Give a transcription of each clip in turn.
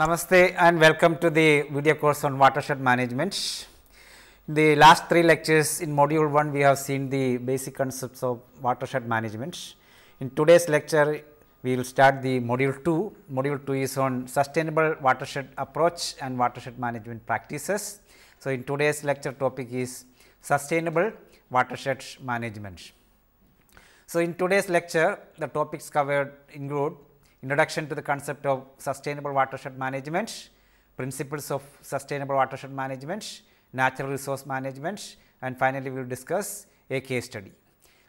Namaste and welcome to the video course on watershed management. In the last three lectures in module 1 we have seen the basic concepts of watershed management. In today's lecture we will start the module 2. Module 2 is on sustainable watershed approach and watershed management practices. So, in today's lecture topic is sustainable watershed management. So, in today's lecture the topics covered include introduction to the concept of sustainable watershed management, principles of sustainable watershed management, natural resource management and finally, we will discuss a case study.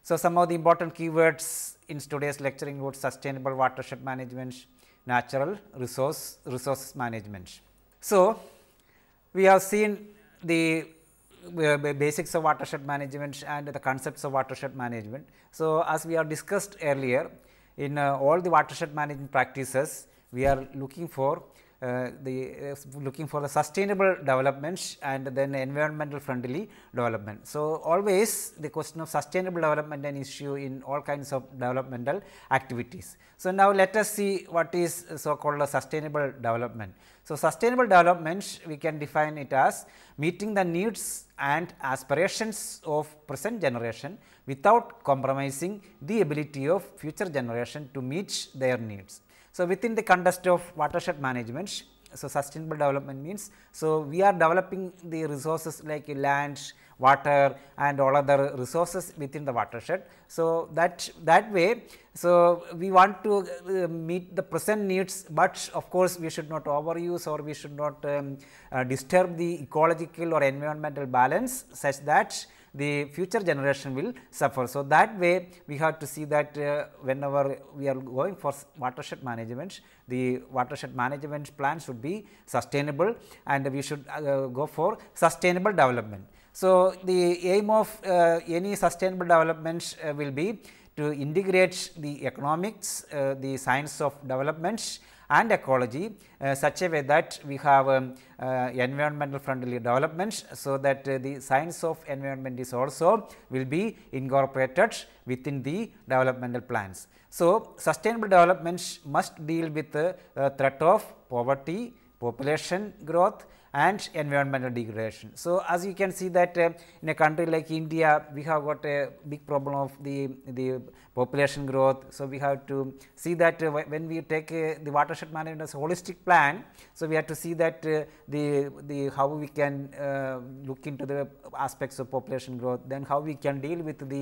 So, some of the important keywords in today's lecture include sustainable watershed management, natural resource resource management. So, we have seen the uh, basics of watershed management and the concepts of watershed management. So, as we have discussed earlier, in uh, all the watershed management practices, we are looking for uh, the uh, looking for the sustainable developments and then environmental friendly development. So, always the question of sustainable development an issue in all kinds of developmental activities. So, now let us see what is so called a sustainable development. So, sustainable development we can define it as meeting the needs and aspirations of present generation without compromising the ability of future generation to meet their needs. So, within the context of watershed management, so sustainable development means, so we are developing the resources like land, water and all other resources within the watershed. So, that that way, so we want to uh, meet the present needs, but of course, we should not overuse or we should not um, uh, disturb the ecological or environmental balance such that the future generation will suffer. So, that way we have to see that uh, whenever we are going for watershed management, the watershed management plan should be sustainable and we should uh, go for sustainable development. So, the aim of uh, any sustainable development uh, will be to integrate the economics, uh, the science of developments and ecology uh, such a way that we have um, uh, environmental friendly developments. So, that uh, the science of environment is also will be incorporated within the developmental plans. So, sustainable developments must deal with the threat of poverty, population growth and environmental degradation. So, as you can see that uh, in a country like India, we have got a big problem of the, the population growth. So, we have to see that uh, when we take uh, the watershed management as a holistic plan. So, we have to see that uh, the, the how we can uh, look into the aspects of population growth, then how we can deal with the,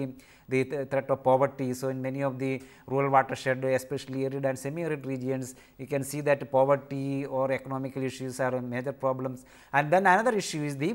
the threat of poverty. So, in many of the rural watershed especially arid and semi arid regions, you can see that poverty or economical issues are major problems. And then another issue is the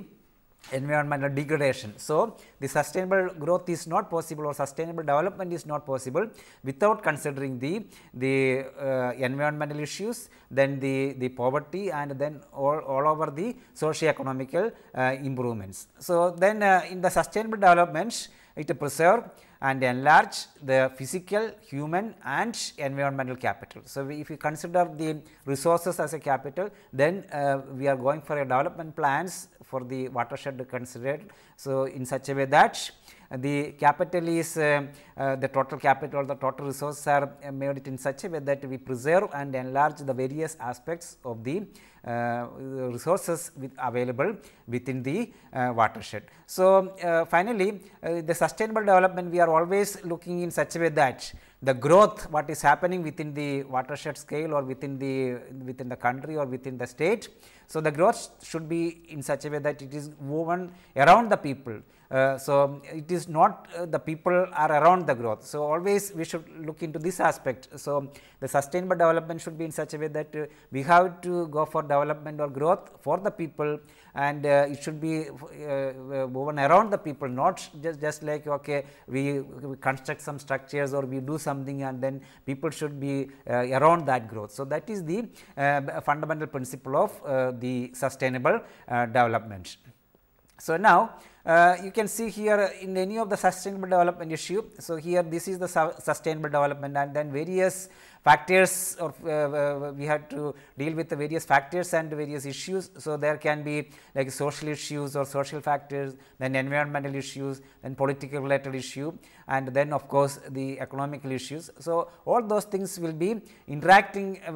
environmental degradation. So, the sustainable growth is not possible or sustainable development is not possible without considering the, the uh, environmental issues, then the, the poverty and then all, all over the socio-economical uh, improvements. So, then uh, in the sustainable development it preserve and enlarge the physical, human and environmental capital. So, we, if you consider the resources as a capital, then uh, we are going for a development plans for the watershed considered. So, in such a way that the capital is uh, uh, the total capital or the total resources are made it in such a way that we preserve and enlarge the various aspects of the uh, resources with available within the uh, watershed. So, uh, finally, the sustainable development we are always looking in such a way that the growth what is happening within the watershed scale or within the within the country or within the state. So, the growth should be in such a way that it is woven around the people uh, so, it is not uh, the people are around the growth. So, always we should look into this aspect. So, the sustainable development should be in such a way that uh, we have to go for development or growth for the people and uh, it should be uh, woven around the people not just, just like okay we, we, construct some structures or we do something and then people should be around that growth. So, that is the fundamental principle of the sustainable development. So, now uh, you can see here in any of the sustainable development issue. So, here this is the sustainable development and then various factors or uh, uh we have to deal with the various factors and various issues. So, there can be like social issues or social factors, then environmental issues, then political related issue and then of course, the economical issues. So, all those things will be interacting uh,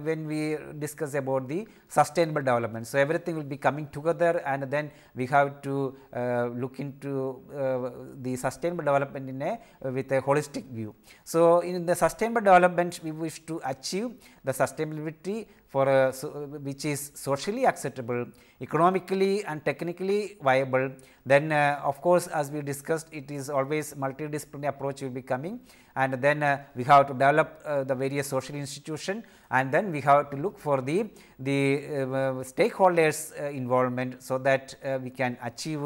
when we discuss about the sustainable development. So, everything will be coming together and then we have to uh, look into uh, the sustainable development in a with a holistic view. So, in the sustainable development we we wish to achieve the sustainability for a, uh, so, which is socially acceptable, economically and technically viable, then uh, of course, as we discussed it is always multidisciplinary approach will be coming and then uh, we have to develop uh, the various social institution and then we have to look for the, the uh, stakeholders uh, involvement. So, that we can achieve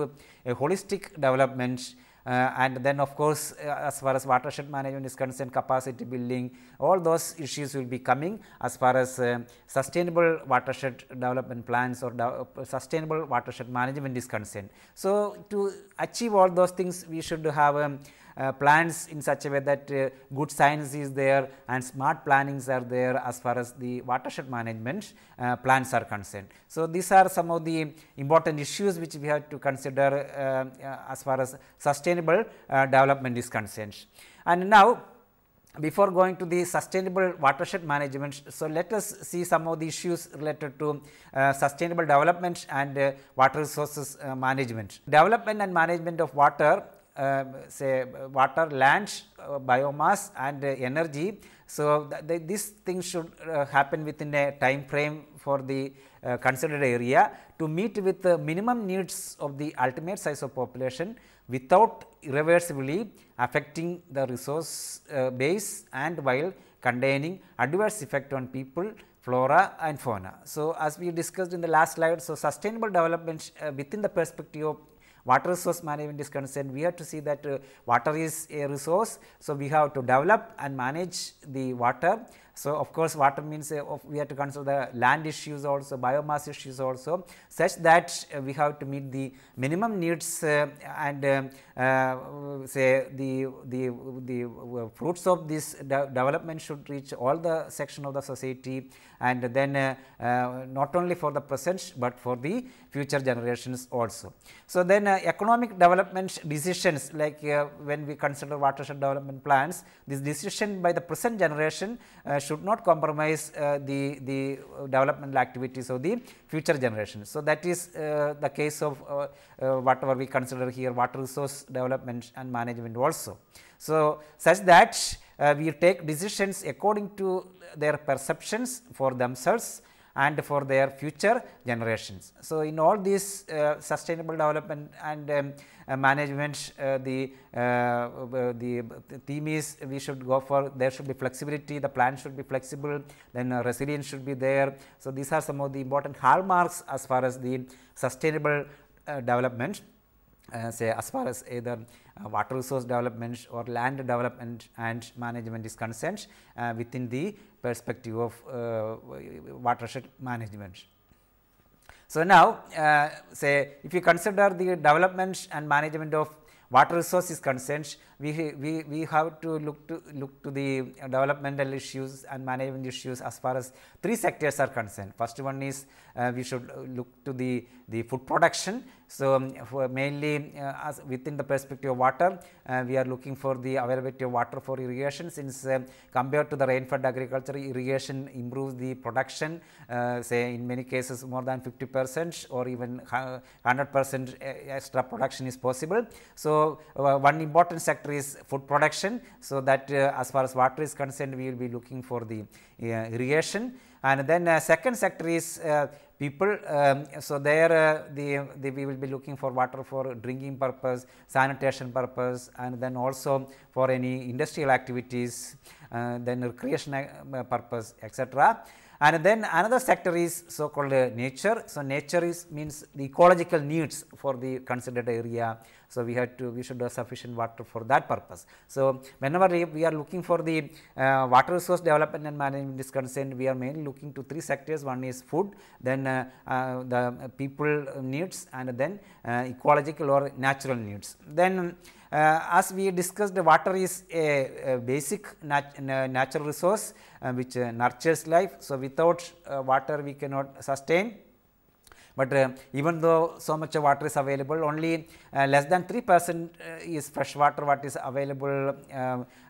a holistic development uh, and then of course, uh, as far as watershed management is concerned capacity building all those issues will be coming as far as um, sustainable watershed development plans or uh, sustainable watershed management is concerned. So, to achieve all those things we should have a um, uh, plans in such a way that uh, good science is there and smart plannings are there as far as the watershed management uh, plans are concerned. So, these are some of the important issues which we have to consider as far as sustainable development is concerned. And now, before going to the sustainable watershed management. So, let us see some of the issues related to uh, sustainable development and uh, water resources uh, management. Development and management of water um, say water, land, uh, biomass and uh, energy. So, th th this thing should uh, happen within a time frame for the uh, considered area to meet with the minimum needs of the ultimate size of population without irreversibly affecting the resource uh, base and while containing adverse effect on people flora and fauna. So, as we discussed in the last slide, so sustainable development within the perspective of water resource management is concerned, we have to see that uh, water is a resource. So, we have to develop and manage the water so, of course, water means uh, we have to consider the land issues also, biomass issues also, such that uh, we have to meet the minimum needs uh, and um, say the, the, the fruits of this de development should reach all the section of the society and then not only for the present, but for the future generations also. So, then uh, economic development decisions like uh, when we consider watershed development plans, this decision by the present generation uh, should not compromise uh, the, the uh, developmental activities of the future generations. So, that is uh, the case of whatever we consider here water resource development and management also. So, such that we take decisions according to their perceptions for themselves and for their future generations. So, in all these uh, sustainable development and um, uh, management, uh, the, uh, the theme is we should go for there should be flexibility, the plan should be flexible, then resilience should be there. So, these are some of the important hallmarks as far as the sustainable development uh, say as far as either uh, water resource development or land development and management is concerned uh, within the perspective of uh, watershed management. So, now uh, say if you consider the development and management of water resource is concerned we, we, we have to look to look to the developmental issues and management issues as far as three sectors are concerned. First one is uh, we should look to the, the food production. So, um, mainly uh, as within the perspective of water, uh, we are looking for the availability of water for irrigation since uh, compared to the rainfed agriculture, irrigation improves the production uh, say in many cases more than 50 percent or even 100 percent uh, extra production is possible. So, one important sector is food production. So, that uh, as far as water is concerned we will be looking for the uh, irrigation and then uh, second sector is people. Um, so, there uh, the, the, we will be looking for water for drinking purpose, sanitation purpose and then also for any industrial activities, uh, then recreation purpose etc. And then another sector is so called uh, nature. So, nature is means the ecological needs for the considered area so, we had to we should have sufficient water for that purpose. So, whenever we are looking for the uh, water resource development and management is concerned we are mainly looking to three sectors one is food then uh, uh, the people needs and then uh, ecological or natural needs. Then uh, as we discussed water is a, a basic nat uh, natural resource which nurtures life. So, without water we cannot sustain but uh, even though so much water is available, only uh, less than 3 percent uh, is fresh water what is available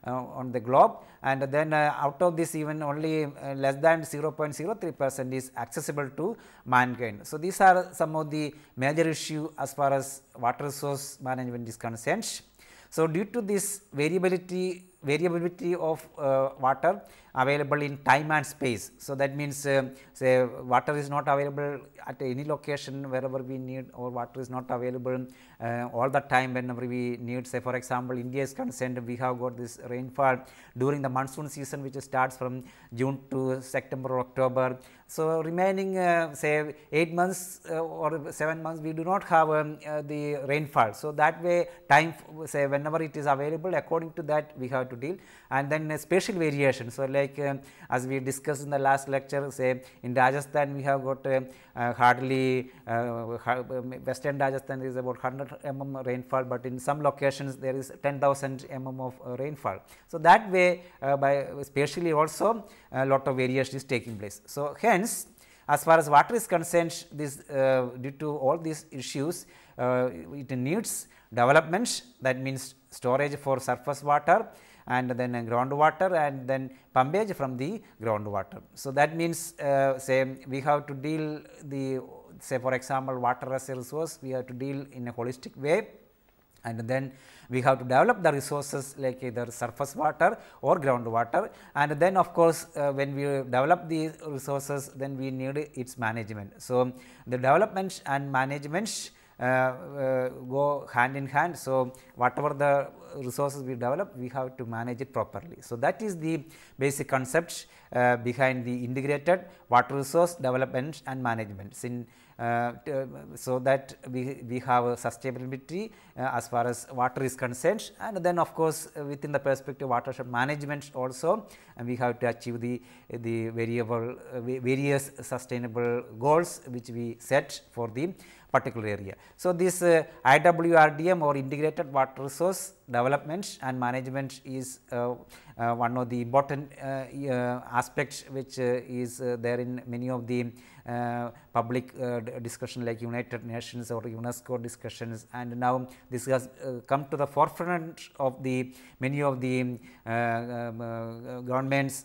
on the globe and then out of this even only less than 0.03 percent is accessible to mankind. So, these are some of the major issue as far as water resource management is concerned. So, due to this variability variability of uh, water available in time and space. So, that means uh, say water is not available at any location wherever we need or water is not available uh, all the time whenever we need say for example, India is concerned we have got this rainfall during the monsoon season which starts from June to September or October. So, remaining uh, say 8 months uh, or 7 months we do not have um, uh, the rainfall. So, that way time say whenever it is available according to that we have to deal and then uh, spatial variation. So, like like um, as we discussed in the last lecture say in Rajasthan we have got um, uh, hardly uh, um, western Rajasthan is about 100 mm rainfall, but in some locations there is 10,000 mm of uh, rainfall. So, that way by spatially also a lot of variation is taking place. So, hence as far as water is concerned this uh, due to all these issues uh, it needs developments that means storage for surface water and then groundwater and then pumpage from the groundwater. So, that means uh, say we have to deal the say for example, water as a resource we have to deal in a holistic way and then we have to develop the resources like either surface water or groundwater and then of course, uh, when we develop the resources then we need its management. So, the development and management uh, uh, go hand in hand. So, whatever the resources we develop, we have to manage it properly. So, that is the basic concept uh, behind the integrated water resource development and management. In, so, that we, we have a sustainability as far as water is concerned and then of course, within the perspective watershed management also and we have to achieve the, the variable various sustainable goals which we set for the particular area. So, this uh, IWRDM or integrated water resource development and management is uh, uh, one of the important uh, uh, aspects which uh, is there in many of the public discussion like United Nations or UNESCO discussions and now this has come to the forefront of the many of the um, governments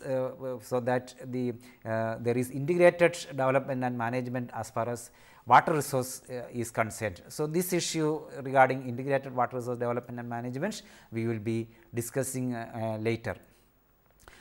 so that the there is integrated development and management as far as water resource uh, is concerned. So, this issue regarding integrated water resource development and management we will be discussing uh, uh, later.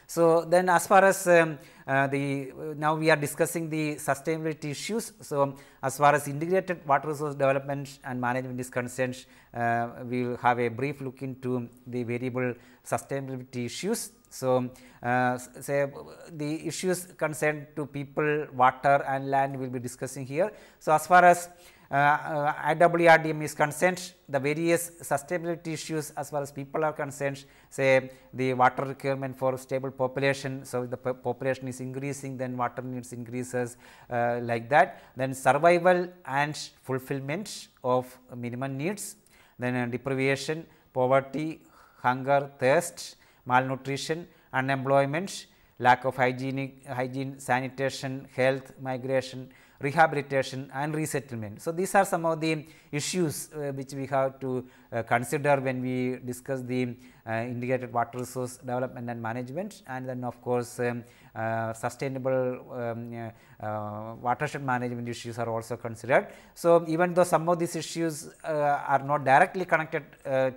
So, then as far as um, uh, the now we are discussing the sustainability issues. So, as far as integrated water resource development and management is concerned, uh, we will have a brief look into the variable sustainability issues so, uh, say uh, the issues concerned to people, water and land we will be discussing here. So, as far as uh, uh IWRDM is concerned, the various sustainability issues as well as people are concerned, say the water requirement for stable population. So, the population is increasing, then water needs increases uh, like that, then survival and fulfillment of minimum needs, then uh, deprivation, poverty, hunger, thirst, malnutrition, unemployment, lack of hygienic, hygiene, sanitation, health, migration, rehabilitation and resettlement. So, these are some of the issues uh, which we have to uh, consider when we discuss the uh, integrated water resource development and management and then of course, um, uh, sustainable um, uh, watershed management issues are also considered. So, even though some of these issues uh, are not directly connected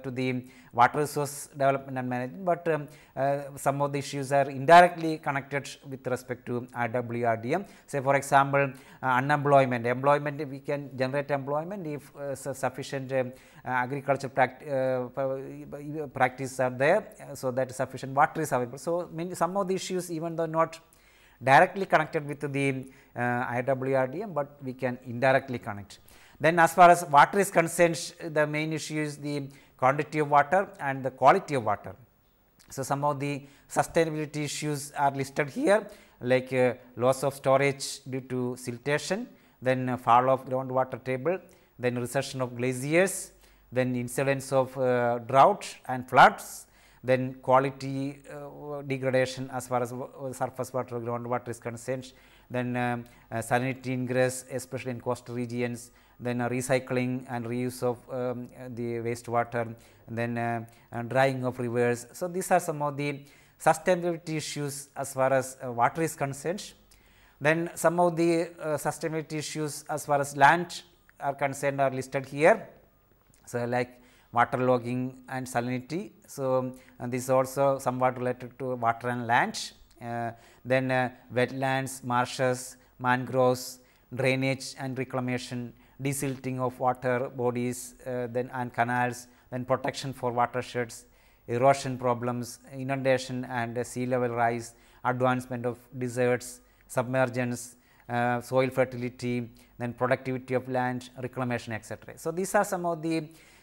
to the water resource development and management, but um, uh, some of the issues are indirectly connected with respect to IWRDM. Say for example, uh, unemployment, employment we can generate employment if uh, sufficient um, uh, agriculture uh, practice are there, so that sufficient water is available. So, many some of the issues even though not directly connected with the uh, IWRDM, but we can indirectly connect. Then as far as water is concerned, the main issue is the quantity of water and the quality of water. So, some of the sustainability issues are listed here like uh, loss of storage due to siltation, then uh, fall of groundwater table, then recession of glaciers, then incidence of uh, drought and floods, then quality uh, degradation as far as uh, surface water groundwater is concerned, then um, uh, salinity ingress especially in coastal regions, then recycling and reuse of um, the wastewater, then uh, drying of rivers. So, these are some of the sustainability issues as far as uh, water is concerned. Then some of the uh, sustainability issues as far as land are concerned are listed here. So, like water logging and salinity. So, and this is also somewhat related to water and land. Uh, then uh, wetlands, marshes, mangroves, drainage and reclamation, desilting of water bodies uh, then and canals, then protection for watersheds, erosion problems, inundation and uh, sea level rise, advancement of deserts, submergence, uh, soil fertility, then productivity of land, reclamation etc. So, these are some of the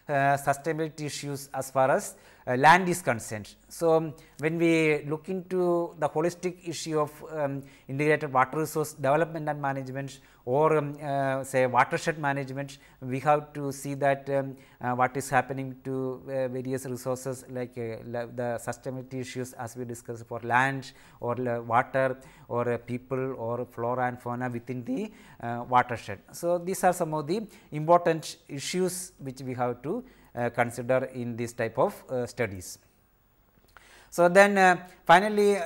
uh, sustainability issues as far as uh, land is concerned. So, um, when we look into the holistic issue of um, integrated water resource development and management or um, uh, say watershed management, we have to see that um, uh, what is happening to uh, various resources like uh, the sustainability issues as we discussed for land or water or uh, people or flora and fauna within the watershed. So, these are some of the important issues which we have to uh, consider in this type of uh, studies. So, then uh, finally, uh,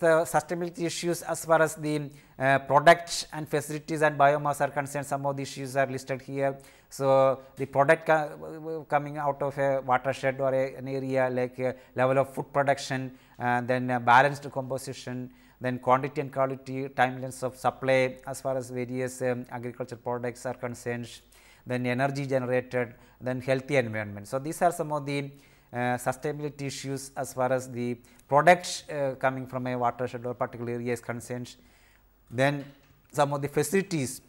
the sustainability issues as far as the uh, products and facilities and biomass are concerned, some of the issues are listed here. So, the product co uh, coming out of a watershed or a, an area like level of food production, then balanced composition, then quantity and quality, timelines of supply as far as various um, agriculture products are concerned then energy generated, then healthy environment. So, these are some of the uh, sustainability issues as far as the products uh, coming from a watershed or particular area is concerned. Then some of the facilities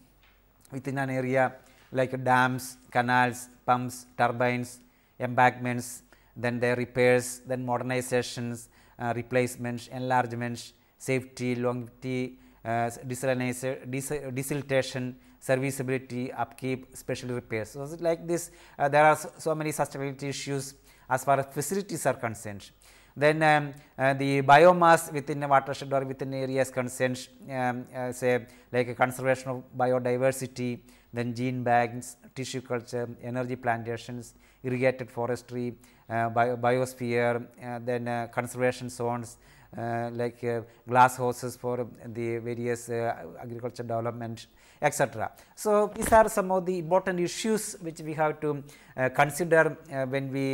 within an area like dams, canals, pumps, turbines, embankments, then their repairs, then modernizations, uh, replacements, enlargements, safety, longevity, uh, desalination, desiltation, serviceability, upkeep, special repairs. So, like this uh, there are so, many sustainability issues as far as facilities are concerned. Then um, uh, the biomass within a watershed or within areas concerned um, uh, say like conservation of biodiversity, then gene banks, tissue culture, energy plantations, irrigated forestry, uh, bio biosphere, uh, then uh, conservation zones, uh, like uh, glass houses for the various uh, agriculture development etc. So, these are some of the important issues which we have to uh, consider uh, when we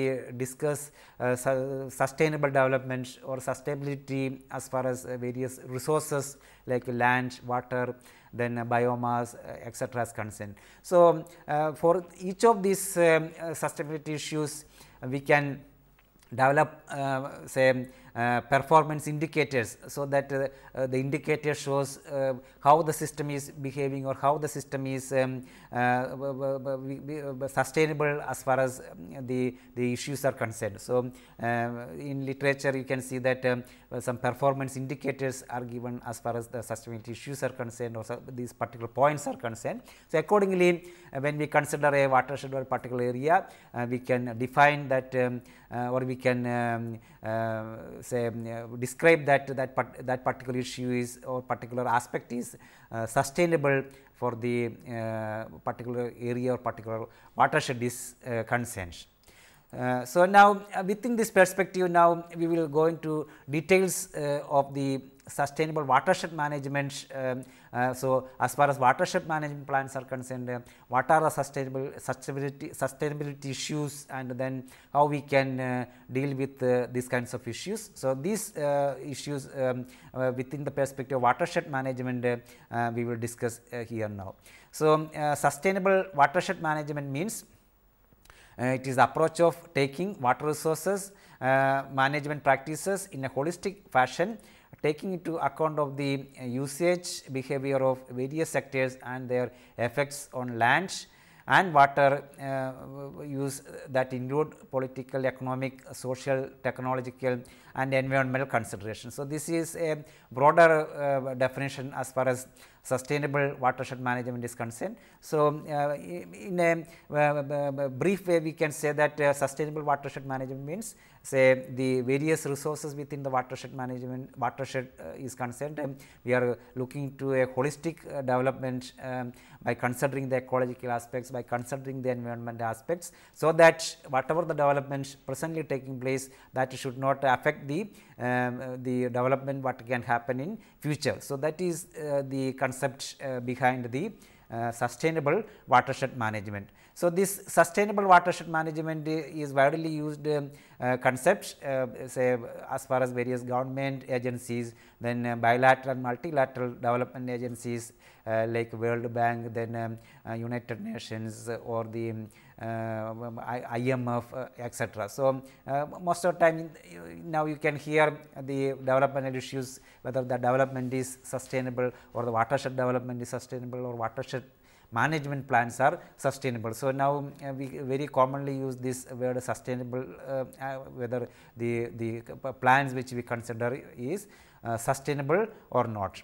discuss uh, su sustainable development or sustainability as far as uh, various resources like land, water, then biomass uh, etc. is concerned. So, uh, for each of these um, sustainability issues we can develop say uh, performance indicators. So, that uh, uh, the indicator shows how the system is behaving or how the system is um, sustainable as far as um, the, the issues are concerned. So, um, in literature you can see that um, some performance indicators are given as far as the sustainability issues are concerned or these particular points are concerned. So, accordingly when we consider a watershed or a particular area, we can define that um, or we can um, say um, describe that that part, that particular issue is or particular aspect is uh, sustainable for the uh, particular area or particular watershed is uh, concerned. Uh, so, now uh, within this perspective now we will go into details uh, of the sustainable watershed management. Um, uh, so, as far as watershed management plans are concerned, uh, what are the sustainable sustainability, sustainability issues and then how we can uh, deal with uh, these kinds of issues. So, these uh, issues um, uh, within the perspective of watershed management we will discuss here now. So, um, sustainable watershed management means it is the approach of taking water resources management practices in a holistic fashion taking into account of the uh, usage behavior of various sectors and their effects on land and water uh, use that include political, economic, social, technological and environmental considerations. So, this is a broader uh, definition as far as sustainable watershed management is concerned. So, uh, in a uh, brief way we can say that uh, sustainable watershed management means say the various resources within the watershed management watershed is concerned um, we are looking to a holistic development um, by considering the ecological aspects by considering the environment aspects. So, that whatever the development presently taking place that should not affect the um, the development what can happen in future. So, that is uh, the concern concept uh, behind the uh, sustainable watershed management. So, this sustainable watershed management uh, is widely used um, uh, concept uh, say as far as various government agencies, then bilateral and multilateral development agencies, uh, like World Bank, then um, uh, United Nations uh, or the um, IMF, etc. So, um, most of the time now you can hear the developmental issues whether the development is sustainable or the watershed development is sustainable or watershed management plans are sustainable. So, now uh, we very commonly use this word sustainable uh, uh, whether the, the plans which we consider is sustainable or not.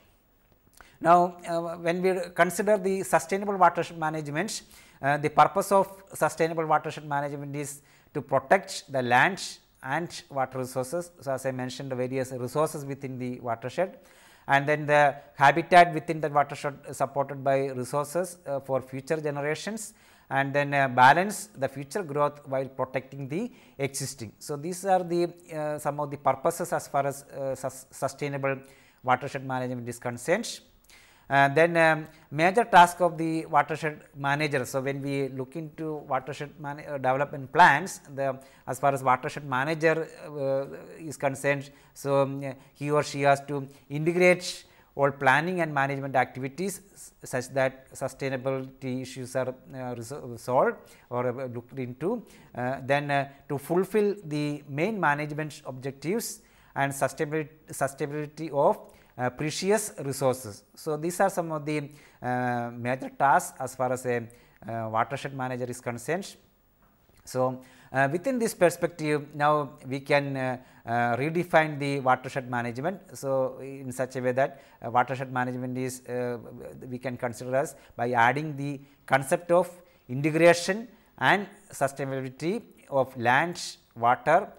Now, uh, when we consider the sustainable watershed management, uh, the purpose of sustainable watershed management is to protect the land and water resources. So, as I mentioned the various resources within the watershed and then the habitat within the watershed supported by resources uh, for future generations and then uh, balance the future growth while protecting the existing. So, these are the uh, some of the purposes as far as uh, sus sustainable watershed management is concerned. Uh, then um, major task of the watershed manager. So, when we look into watershed uh, development plans, the as far as watershed manager uh, is concerned, so um, he or she has to integrate all planning and management activities such that sustainability issues are uh, resolved or uh, looked into. Uh, then to fulfill the main management objectives and sustainability, sustainability of uh, precious resources. So, these are some of the uh, major tasks as far as a uh, watershed manager is concerned. So, uh, within this perspective now we can uh, redefine the watershed management. So, in such a way that watershed management is we can consider as by adding the concept of integration and sustainability of land, water,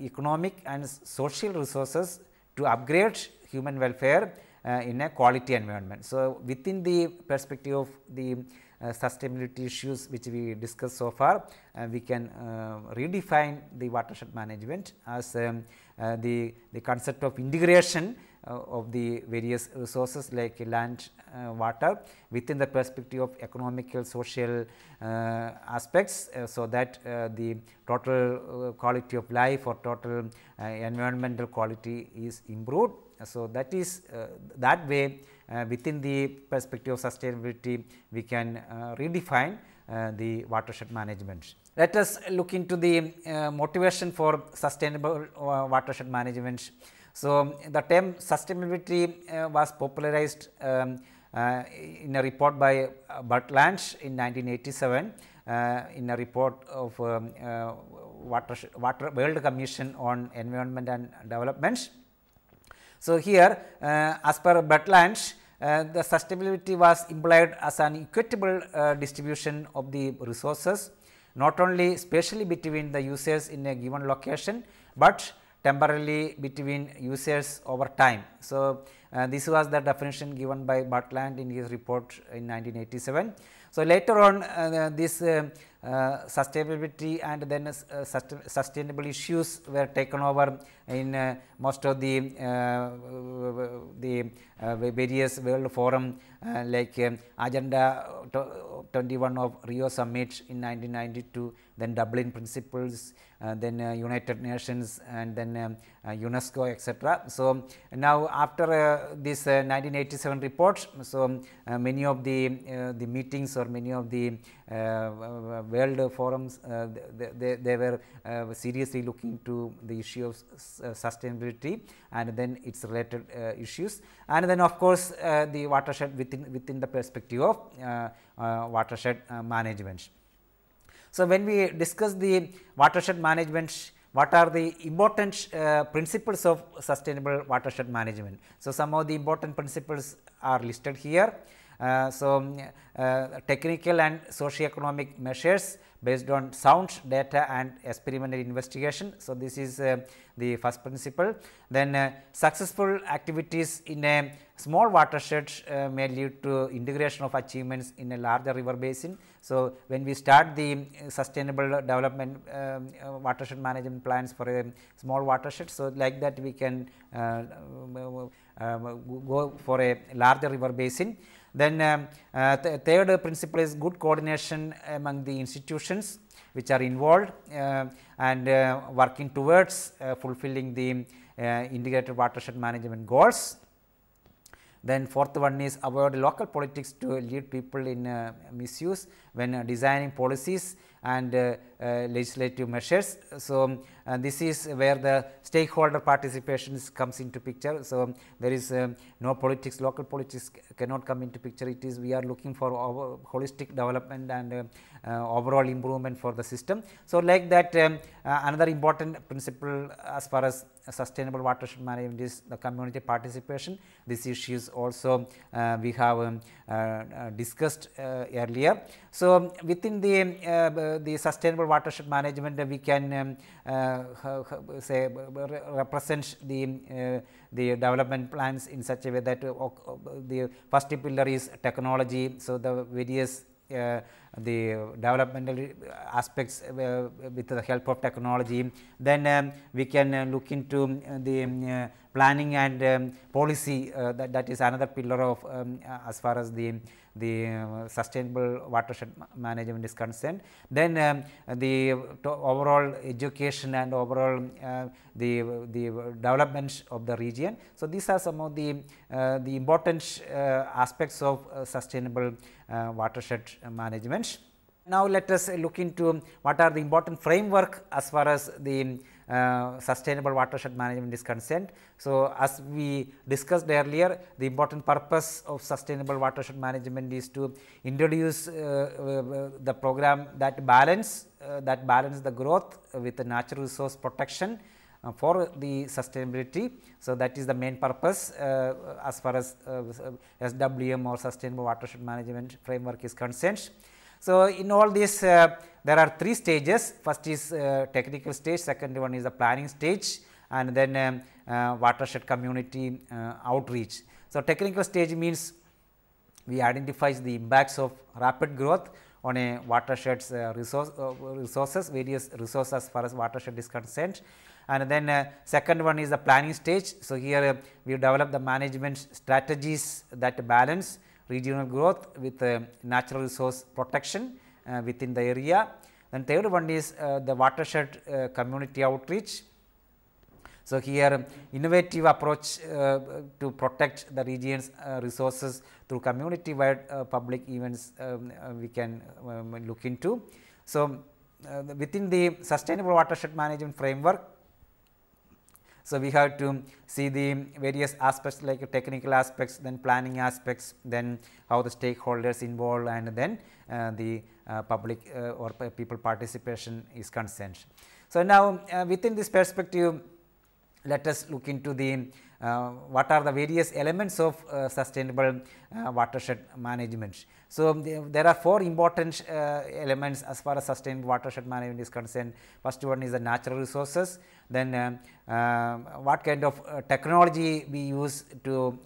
economic and social resources to upgrade human welfare uh, in a quality environment. So, within the perspective of the uh, sustainability issues which we discussed so far, uh, we can uh, redefine the watershed management as um, uh, the, the concept of integration uh, of the various resources like land, water within the perspective of economical, social aspects. so, that the total quality of life or total environmental quality is improved so, that is uh, that way uh, within the perspective of sustainability we can uh, redefine the watershed management. Let us look into the motivation for sustainable watershed management. So, the term sustainability was popularized um, uh, in a report by Bert Bertlands in 1987 uh, in a report of um, Water, Water World Commission on Environment and Developments. So, here uh, as per Bretlands, uh, the sustainability was implied as an equitable uh, distribution of the resources not only spatially between the users in a given location, but temporally between users over time. So, uh, this was the definition given by Bartland in his report in 1987. So, later on uh, this uh, uh, sustainability and then uh, sustainable issues were taken over in uh, most of the the various world forum like um, agenda 21 of Rio summit in 1992 then Dublin principles then United Nations and then um, UNESCO etc. So, now after this 1987 report so many of the the meetings or many of the uh, world forums, uh, they, they, they, were uh, seriously looking to the issue of sustainability and then its related issues. And then of course, the watershed within, within the perspective of watershed management. So, when we discuss the watershed management, what are the important uh, principles of sustainable watershed management. So, some of the important principles are listed here. Uh, so, um, uh, technical and socio-economic measures based on sound data and experimental investigation. So, this is uh, the first principle. Then uh, successful activities in a small watershed uh, may lead to integration of achievements in a larger river basin. So, when we start the uh, sustainable development um, watershed management plans for a small watershed. So, like that we can go for a larger river basin. Then um, uh, third principle is good coordination among the institutions which are involved uh, and uh, working towards uh, fulfilling the uh, integrated watershed management goals. Then fourth one is avoid local politics to lead people in uh, misuse when designing policies and uh, legislative measures. So, um, uh, this is where the stakeholder participation comes into picture. So, um, there is um, no politics, local politics cannot come into picture. It is we are looking for holistic development and uh, overall improvement for the system. So, like that um, another important principle as far as sustainable watershed management is the community participation. These issues also uh, we have um, uh, discussed uh, earlier. So, within the, the sustainable watershed management we can um, uh, say represent the uh, the development plans in such a way that uh, the first pillar is technology. So, the various uh, the developmental aspects uh, with the help of technology. Then um, we can uh, look into um, the um, planning and um, policy that, that is another pillar of um, as far as the the uh, sustainable watershed management is concerned. Then um, the overall education and overall uh, the, the development of the region. So, these are some of the, uh, the important aspects of sustainable watershed management. Now, let us look into what are the important framework as far as the uh, sustainable watershed management is concerned. So, as we discussed earlier, the important purpose of sustainable watershed management is to introduce uh, uh, the program that balance that balance the growth with the natural resource protection uh, for the sustainability. So, that is the main purpose uh, as far as uh, SWM or sustainable watershed management framework is concerned. So, in all this uh, there are three stages first is uh, technical stage, second one is the planning stage and then um, uh, watershed community uh, outreach. So, technical stage means we identify the impacts of rapid growth on a watershed's uh, resource, resources, various resources as far as watershed is concerned and then uh, second one is the planning stage. So, here uh, we develop the management strategies that balance regional growth with uh, natural resource protection uh, within the area. Then third one is uh, the watershed community outreach. So, here innovative approach uh, to protect the region's uh, resources through community wide uh, public events um, we can um, look into. So, within the sustainable watershed management framework so, we have to see the various aspects like technical aspects, then planning aspects, then how the stakeholders involved and then uh, the uh, public uh, or people participation is concerned. So, now uh, within this perspective, let us look into the uh, what are the various elements of uh, sustainable uh, watershed management. So, um, there are four important uh, elements as far as sustainable watershed management is concerned. First one is the natural resources, then uh, uh, what kind of technology we use to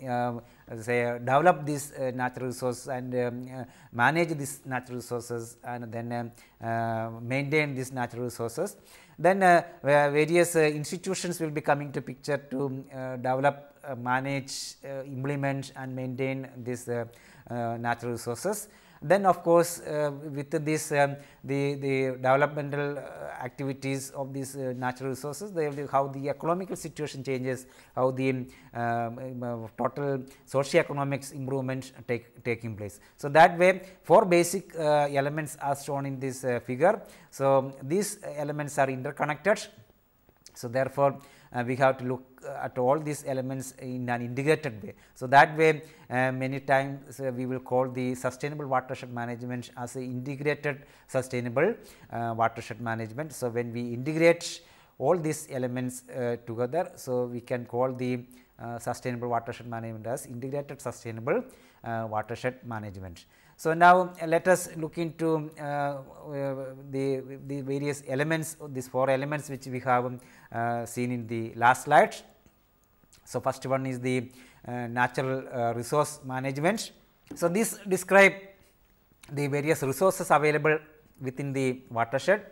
say develop these natural resources and um, manage these natural resources and then um, maintain these natural resources then uh, various uh, institutions will be coming to picture to uh, develop, manage, implement and maintain these natural resources. Then of course, uh, with this um, the, the developmental uh, activities of these uh, natural resources, they, how the economical situation changes, how the um, total socioeconomics improvements take, taking place. So, that way four basic elements are shown in this figure. So, these elements are interconnected. So, therefore, uh, we have to look uh, at all these elements in an integrated way. So, that way uh, many times we will call the sustainable watershed management as a integrated sustainable watershed management. So, when we integrate all these elements uh, together. So, we can call the uh, sustainable watershed management as integrated sustainable uh, watershed management. So, now let us look into uh, the, the various elements these four elements which we have um, uh, seen in the last slide. So, first one is the uh, natural uh, resource management. So, this describe the various resources available within the watershed.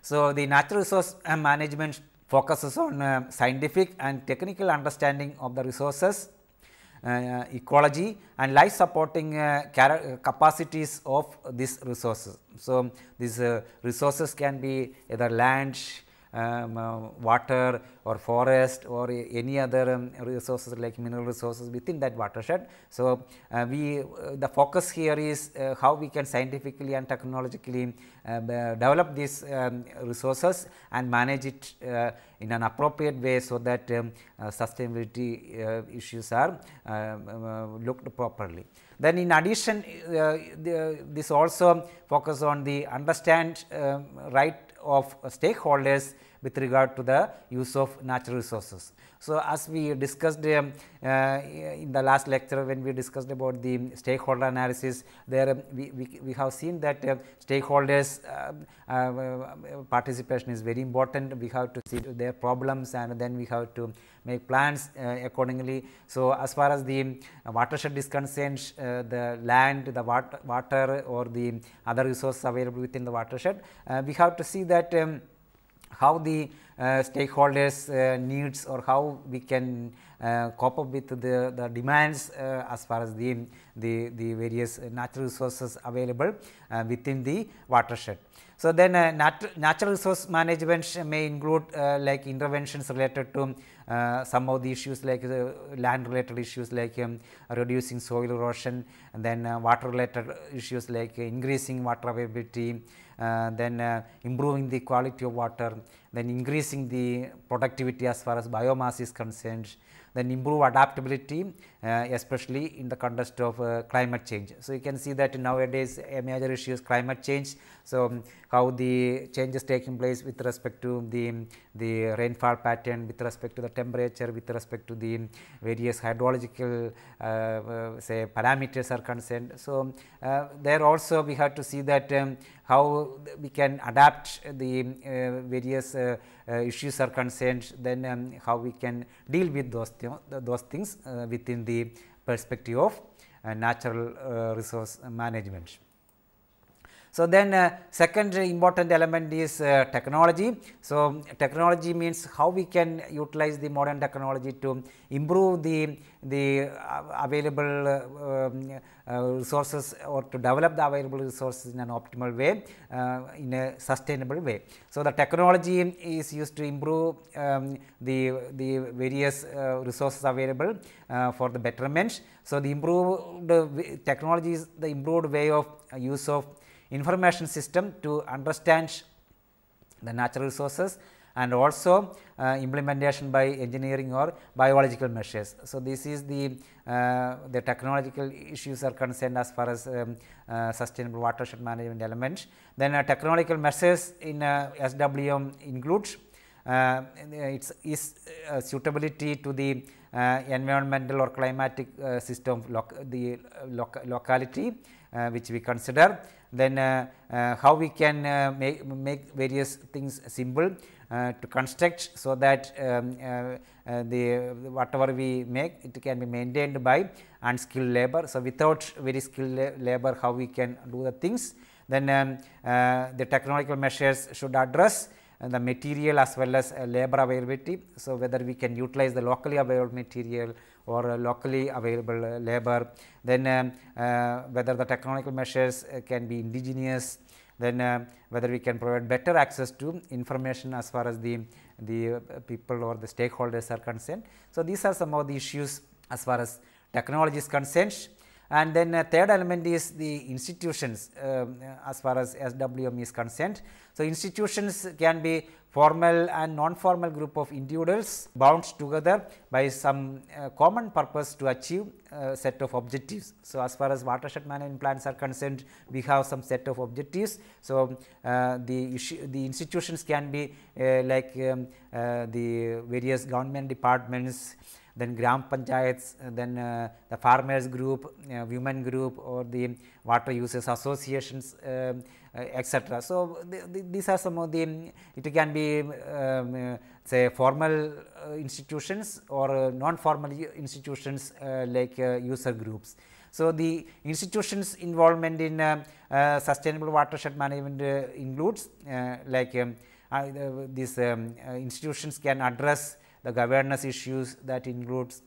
So, the natural resource uh, management focuses on scientific and technical understanding of the resources uh, ecology and life supporting uh, uh, capacities of these resources. So, these resources can be either land, um, uh, water or forest or any other um, resources like mineral resources within that watershed. So, uh, we uh, the focus here is uh, how we can scientifically and technologically um, uh, develop these um, resources and manage it uh, in an appropriate way. So, that um, sustainability issues are um, looked properly. Then in addition the, this also focus on the understand right of stakeholders with regard to the use of natural resources. So, as we discussed um, uh, in the last lecture when we discussed about the stakeholder analysis, there um, we, we, we, have seen that um, um, uh, stakeholders uh, participation is very important. We have to see their problems and then we have to make plans uh, accordingly. So, as far as the watershed is concerned, uh, the land, the water, water or the other resources available within the watershed, uh, we have to see that um, how the uh, stakeholders uh, needs or how we can uh, cope up with the, the demands uh, as far as the, the, the various natural resources available uh, within the watershed. So, then uh, nat natural resource management may include like interventions related to some of the issues like land related issues like um, reducing soil erosion and then water related issues like increasing water availability, uh, then uh, improving the quality of water, then increasing the productivity as far as biomass is concerned, then improve adaptability uh, especially in the context of uh, climate change. So, you can see that nowadays a major issue is climate change so, um, how the changes taking place with respect to the, the rainfall pattern, with respect to the temperature, with respect to the various hydrological uh, uh say parameters are concerned. So, um, uh, there also we have to see that um, how we can adapt the uh, various issues are concerned, then um, how we can deal with those, th those things within the perspective of uh, natural uh, resource management. So, then uh, second important element is uh, technology. So, technology means how we can utilize the modern technology to improve the, the uh, available uh, um, uh, resources or to develop the available resources in an optimal way, uh, in a sustainable way. So, the technology is used to improve um, the, the various resources available for the betterment. So, the improved technology is the improved way of use of information system to understand the natural resources and also uh, implementation by engineering or biological measures. So, this is the, uh, the technological issues are concerned as far as um, uh, sustainable watershed management elements. Then uh, technological measures in uh, SWM includes uh, its, suitability to the environmental or climatic system loc the loc locality uh, which we consider. Then uh, uh, how we can make, make various things simple to construct so that um, the whatever we make it can be maintained by unskilled labor. So, without very skilled labor how we can do the things then um, uh, the technological measures should address the material as well as uh, labor availability. So, whether we can utilize the locally available material or uh, locally available uh, labor, then uh, whether the technological measures can be indigenous, then whether we can provide better access to information as far as the, the people or the stakeholders are concerned. So, these are some of the issues as far as technology is concerned and then uh, third element is the institutions uh, as far as SWM is concerned. So, institutions can be formal and non-formal group of individuals bound together by some uh, common purpose to achieve a uh, set of objectives. So, as far as watershed management plans are concerned, we have some set of objectives. So, uh, the, the institutions can be like um, the various government departments, then gram panchayats, uh, then uh, the farmers group, uh, women group or the water users associations um, uh, etc. So, the, the, these are some of the, it can be um, uh, say formal institutions or non-formal institutions like user groups. So, the institutions involvement in uh, uh, sustainable watershed management uh, includes like um, these um, institutions can address the governance issues that includes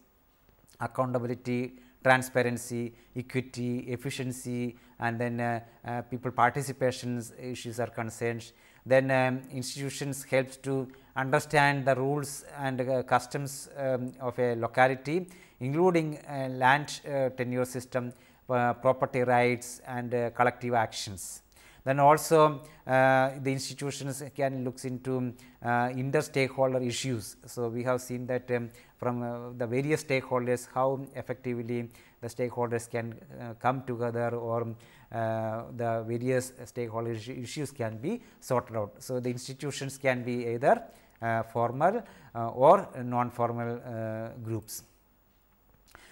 accountability, transparency, equity, efficiency and then uh, uh, people participations issues are concerned. Then um, institutions helps to understand the rules and uh, customs um, of a locality including uh, land uh, tenure system, uh, property rights and collective actions. Then also uh, the institutions can looks into uh, inter-stakeholder issues. So, we have seen that um, from uh, the various stakeholders how effectively the stakeholders can come together or uh, the various stakeholder issues can be sorted out. So, the institutions can be either uh, formal uh, or non-formal groups.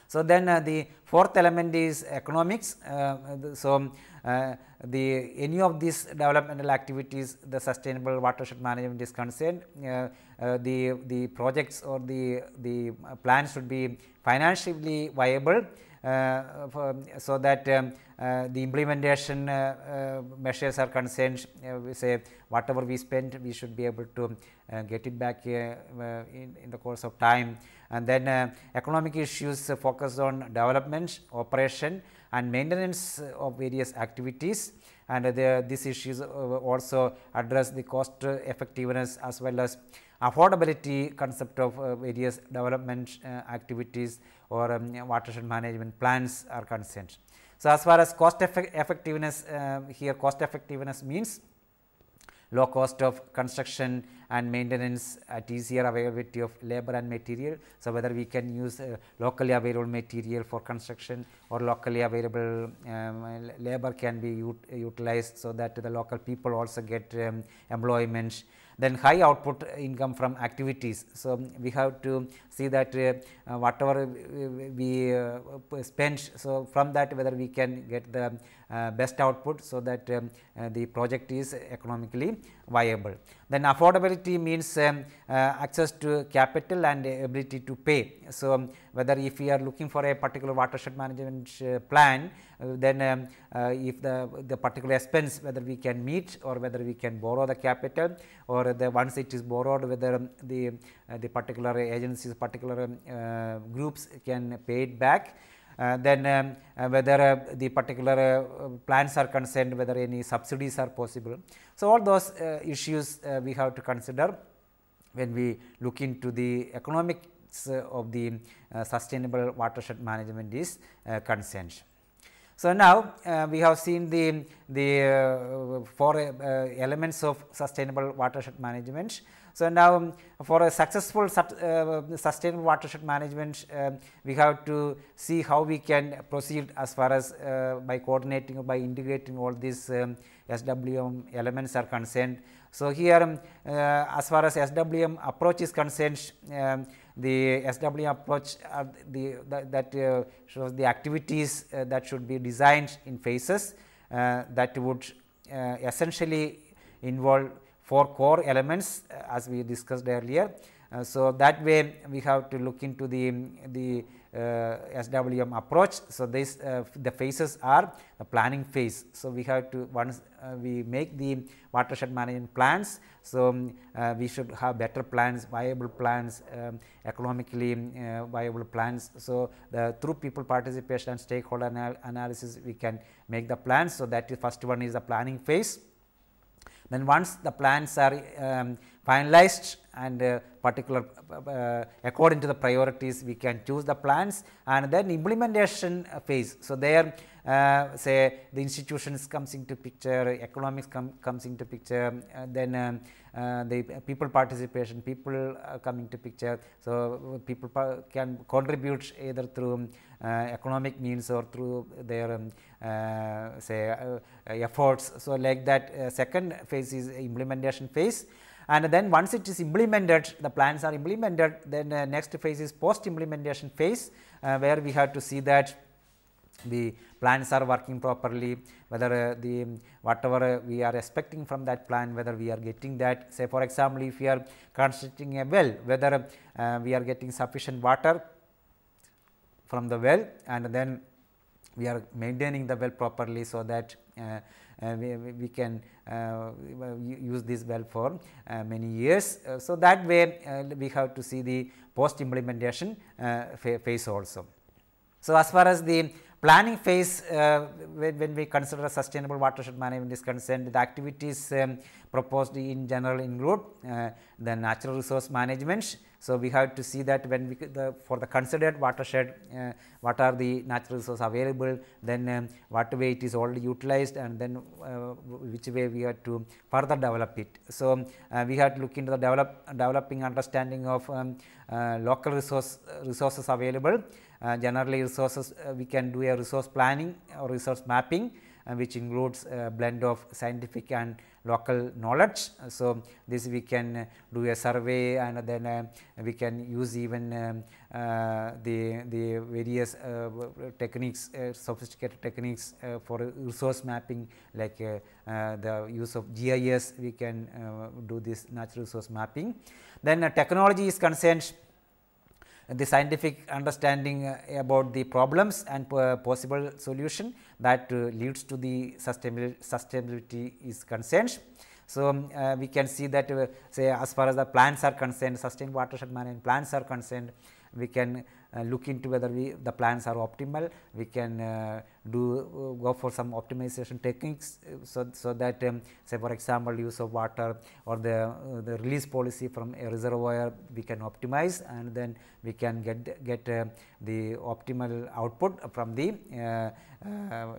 So, then the fourth element is economics. so, uh, the any of these developmental activities the sustainable watershed management is concerned uh, uh, the the projects or the the uh, plans should be financially viable uh, for, so that um, the implementation measures are concerned we say whatever we spend we should be able to get it back in, in the course of time and then economic issues focus on development operation and maintenance uh, of various activities and these issues uh, also address the cost uh, effectiveness as well as affordability concept of various development activities or um, watershed management plans are concerned. So, as far as cost effect effectiveness here cost effectiveness means low cost of construction and maintenance at uh, easier availability of labor and material. So, whether we can use uh, locally available material for construction or locally available um, labor can be ut utilized. So, that the local people also get um, employment then high output income from activities. So, we have to see that uh, uh whatever we uh, spend, so from that whether we can get the uh, best output so that um, uh, the project is economically viable. Then affordability means um, uh, access to capital and ability to pay. So, um, whether if we are looking for a particular watershed management plan, then um, if the, the particular expense whether we can meet or whether we can borrow the capital or the once it is borrowed whether um, the, the particular agencies particular um, groups can pay it back uh, then um, uh, whether uh, the particular plans are concerned, whether any subsidies are possible. So, all those issues we have to consider when we look into the economics of the sustainable watershed management is concerned. So, now uh, we have seen the, the uh, four uh, elements of sustainable watershed management so, now um, for a successful uh, sustainable watershed management, um, we have to see how we can proceed as far as uh, by coordinating or by integrating all these um, SWM elements are concerned. So, here um, uh, as far as SWM approach is concerned, the SWM approach the, that, that uh, shows the activities uh, that should be designed in phases uh, that would essentially involve four core elements uh, as we discussed earlier. Uh, so, that way we have to look into the, the uh, SWM approach. So, this uh, the phases are the planning phase. So, we have to once uh, we make the watershed management plans. So, um, uh, we should have better plans, viable plans, um, economically viable plans. So, the through people participation and stakeholder anal analysis we can make the plans. So, that first one is the planning phase then once the plans are um, finalized and uh, particular uh, according to the priorities we can choose the plans and then implementation phase. So, there uh, say the institutions comes into picture, economics com comes into picture, uh, then um, uh, the people participation, people uh, coming to picture. So, uh, people can contribute either through uh, economic means or through their um, uh, say uh, efforts. So, like that second phase is implementation phase and then once it is implemented the plans are implemented then uh, next phase is post implementation phase uh, where we have to see that the plans are working properly whether uh, the um, whatever we are expecting from that plan whether we are getting that say for example if we are constructing a well whether we are getting sufficient water from the well and then we are maintaining the well properly so that uh, uh, we, we, can uh, uh use this well for uh, many years. Uh, so, that way we have to see the post implementation phase also. So, as far as the planning phase when, when, we consider sustainable watershed management is concerned the activities um, proposed in general include the natural resource management, so, we have to see that when we the, for the considered watershed uh, what are the natural resources available then um, what way it is already utilized and then uh, which way we have to further develop it. So, um, uh, we have to look into the develop, developing understanding of um, uh, local resource resources available uh, generally resources uh, we can do a resource planning or resource mapping which includes a blend of scientific and local knowledge. So, this we can uh, do a survey and then uh, we can use even um, uh, the, the various techniques, sophisticated techniques for resource mapping like the use of GIS, we can do this natural resource mapping. Then technology is concerned the scientific understanding uh, about the problems and possible solution that uh, leads to the sustainability is concerned. So, um, uh, we can see that say as far as the plants are concerned, sustained watershed management plants are concerned, we can uh, look into whether we, the plants are optimal, we can uh, do uh, go for some optimization techniques. Uh, so, so that um, say for example, use of water or the, uh, the release policy from a reservoir we can optimize and then we can get, get the optimal output from the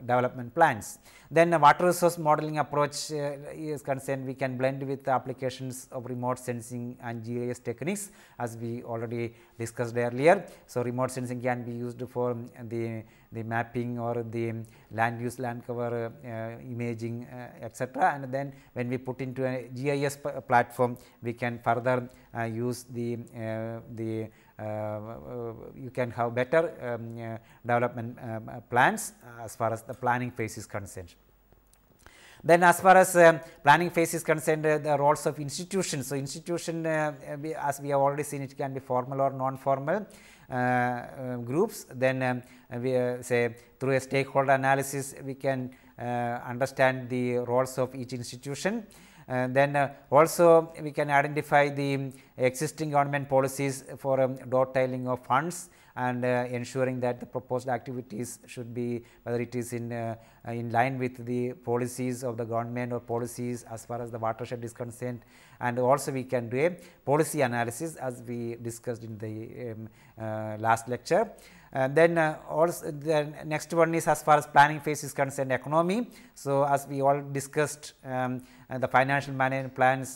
development plans. Then water resource modeling approach is concerned we can blend with the applications of remote sensing and GIS techniques as we already discussed earlier. So, remote sensing can be used for the the mapping or the land use land cover uh, imaging uh, etc. and then when we put into a GIS uh, platform we can further use the, the uh, you can have better um, uh, development um, uh, plans as far as the planning phase is concerned. Then as far as um, planning phase is concerned, the roles of institutions. So, institution as we have already seen it can be formal or non-formal. Uh, groups then um, we uh, say through a stakeholder analysis we can uh, understand the roles of each institution. and then uh, also we can identify the existing government policies for um, tiling of funds and uh, ensuring that the proposed activities should be whether it is in, uh, in line with the policies of the government or policies as far as the watershed is concerned and also we can do a policy analysis as we discussed in the um, uh, last lecture. and then uh, also the next one is as far as planning phase is concerned economy. So, as we all discussed um, the financial management plans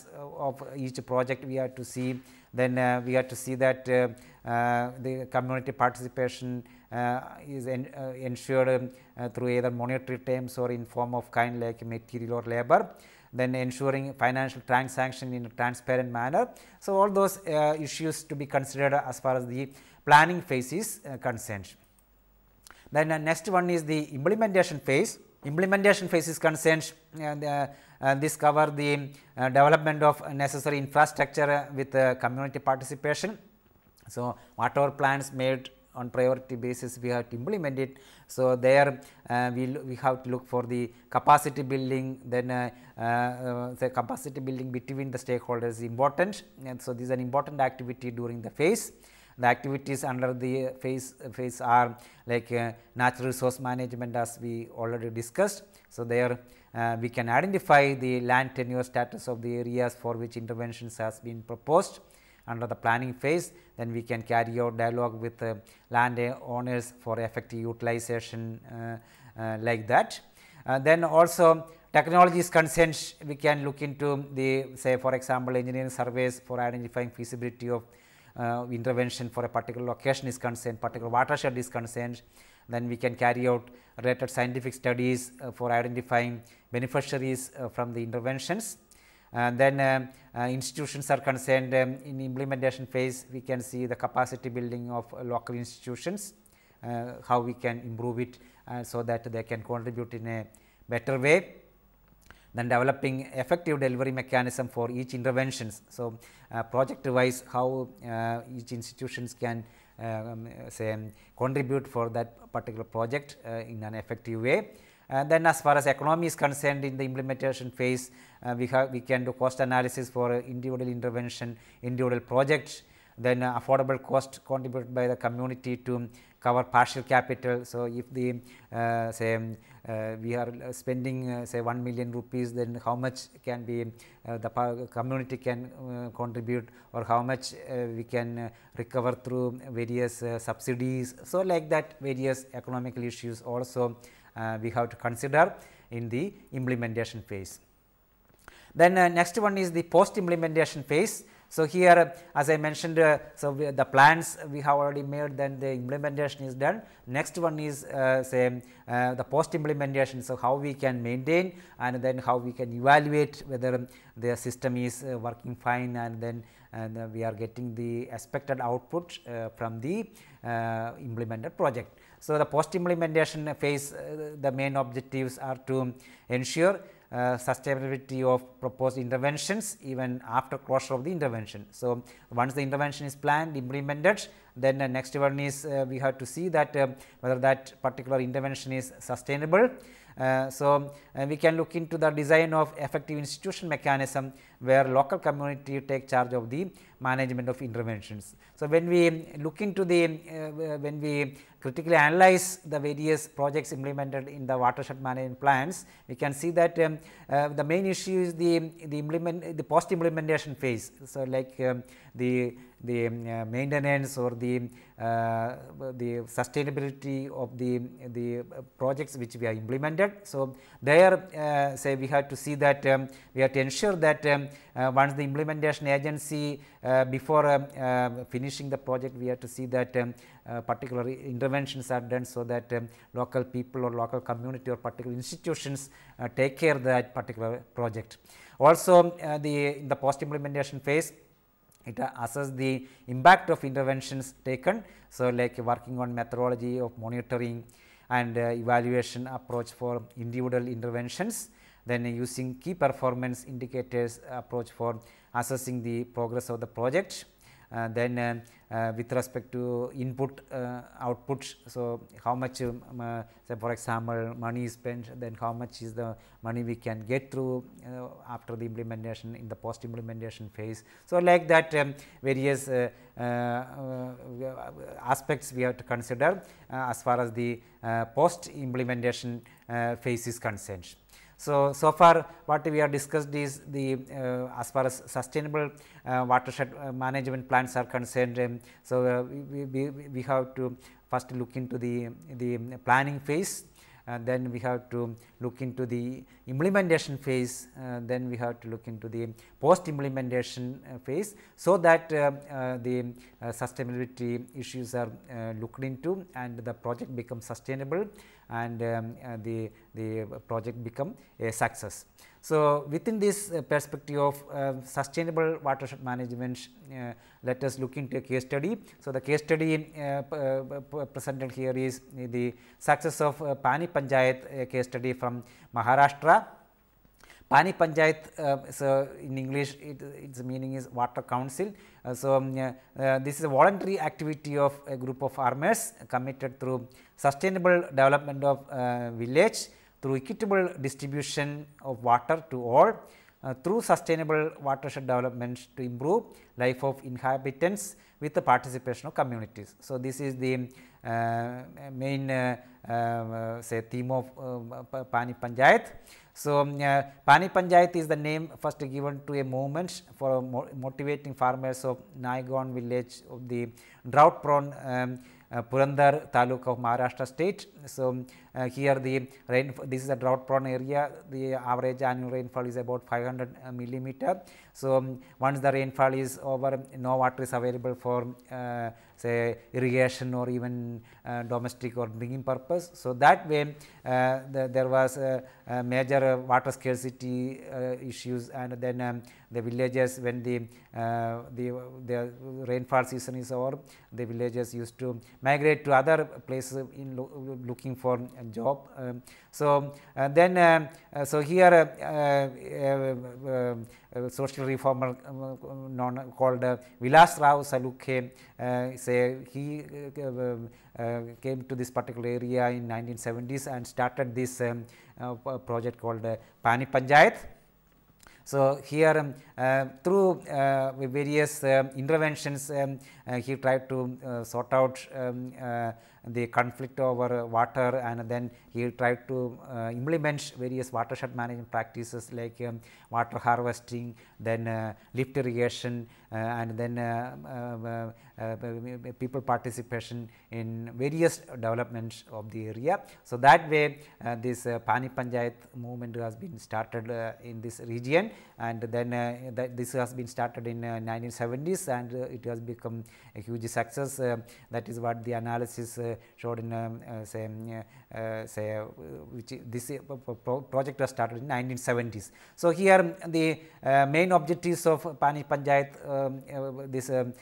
of each project we have to see then uh, we have to see that uh, uh, the community participation uh, is en ensured um, through either monetary terms or in form of kind like material or labor then ensuring financial transaction in a transparent manner. So, all those uh, issues to be considered as far as the planning phase is uh, concerned. Then uh, next one is the implementation phase. Implementation phase is concerned the, this uh, cover the uh, development of necessary infrastructure with uh, community participation. So, whatever plans made on priority basis we have to implement it. So, there uh, we, we have to look for the capacity building then uh, uh, the capacity building between the stakeholders is important and so this is an important activity during the phase. The activities under the phase phase are like natural resource management as we already discussed. So, there uh, we can identify the land tenure status of the areas for which interventions has been proposed under the planning phase. Then we can carry out dialogue with uh, land owners for effective utilization uh, uh like that. Uh, then also technologies concerns we can look into the say for example, engineering surveys for identifying feasibility of uh, intervention for a particular location is concerned, particular watershed is concerned then we can carry out related scientific studies uh, for identifying beneficiaries uh, from the interventions. And then um, uh, institutions are concerned um, in implementation phase, we can see the capacity building of local institutions, how we can improve it so that they can contribute in a better way then developing effective delivery mechanism for each interventions. So, uh, project wise how uh, each institutions can uh, um, say um, contribute for that particular project uh, in an effective way. And then as far as economy is concerned in the implementation phase, uh, we, have, we can do cost analysis for individual intervention, individual projects then uh, affordable cost contributed by the community to cover partial capital. So, if the uh, say um, uh, we are uh, spending uh, say 1 million rupees then how much can be uh, the community can contribute or how much we can recover through various subsidies. So, like that various economical issues also we have to consider in the implementation phase. Then next one is the post implementation phase. So, here as I mentioned, uh, so we, the plans we have already made then the implementation is done. Next one is uh, say uh, the post implementation. So, how we can maintain and then how we can evaluate whether the system is working fine and then and we are getting the expected output uh, from the uh, implemented project. So, the post implementation phase uh, the main objectives are to ensure uh, sustainability of proposed interventions even after closure of the intervention. So, once the intervention is planned, implemented, then uh, next one is uh, we have to see that um, whether that particular intervention is sustainable. Uh, so, uh, we can look into the design of effective institution mechanism where local community take charge of the management of interventions. So, when we look into the when we critically analyze the various projects implemented in the watershed management plans, we can see that um, uh, the main issue is the, the implement the post implementation phase. So, like um, the the uh, maintenance or the uh, the sustainability of the the projects which we are implemented. So, there uh, say we have to see that um, we have to ensure that um, once the implementation agency before um, finishing the project we have to see that um, particular interventions are done so that um, local people or local community or particular institutions take care that particular project. Also, uh, the in the post implementation phase, it assess the impact of interventions taken. So, like working on methodology of monitoring and uh, evaluation approach for individual interventions, then using key performance indicators approach for assessing the progress of the project uh, then um, uh, with respect to input uh, outputs, So, how much um, say for example, money is spent then how much is the money we can get through after the implementation in the post implementation phase. So, like that um, various aspects we have to consider as far as the post implementation phase is concerned. So, so far what we have discussed is the uh, as far as sustainable uh, watershed uh, management plans are concerned. Um, so, uh, we, we, we have to first look into the, the planning phase and uh, then we have to look into the implementation phase, uh, then we have to look into the post implementation uh, phase. So, that uh, uh the sustainability issues are looked into and the project becomes sustainable and um, uh, the, the project become a success. So, within this uh, perspective of um, sustainable watershed management, uh, let us look into a case study. So, the case study presented here is the success of Pani Panchayat case study from Maharashtra. Pani Panchayat, uh, so in English it, its meaning is water council. Uh, so, um, uh, this is a voluntary activity of a group of farmers committed through sustainable development of uh, village through equitable distribution of water to all, uh, through sustainable watershed development to improve life of inhabitants with the participation of communities. So, this is the uh, main uh, uh say theme of uh, Pani Panchayat. So, um, uh, Pani Panchayat is the name first given to a movement for motivating farmers of Naigon village of the drought prone um, Purandar Taluka of Maharashtra state So, uh, here the rain this is a drought prone area the average annual rainfall is about 500 uh, millimeter. So, um, once the rainfall is over no water is available for uh, say irrigation or even uh, domestic or drinking purpose. So, that way uh, the, there was a, a major water scarcity uh, issues and then um, the villages when the, the, the rainfall season is over the villages used to migrate to other places in looking for a job. Um, so, uh, then uh, uh, so here social reformer um, called uh, Vilas Rao Salukhe say he came to this particular area in 1970s and started this um, project called uh, Pani Panjayat. So, here um, uh, through uh, various uh, interventions um, uh, he tried to uh, sort out um, uh, the conflict over water and then he tried to implement various watershed management practices like um, water harvesting, then lift irrigation and then people participation in various developments of the area. So, that way this Pani panjait movement has been started in this region and then uh, that this has been started in 1970s uh, and uh, it has become a huge success that is what the analysis showed in say, say which this project was started in 1970s. So, here um, the main objectives of Pani Panchayat um, this um,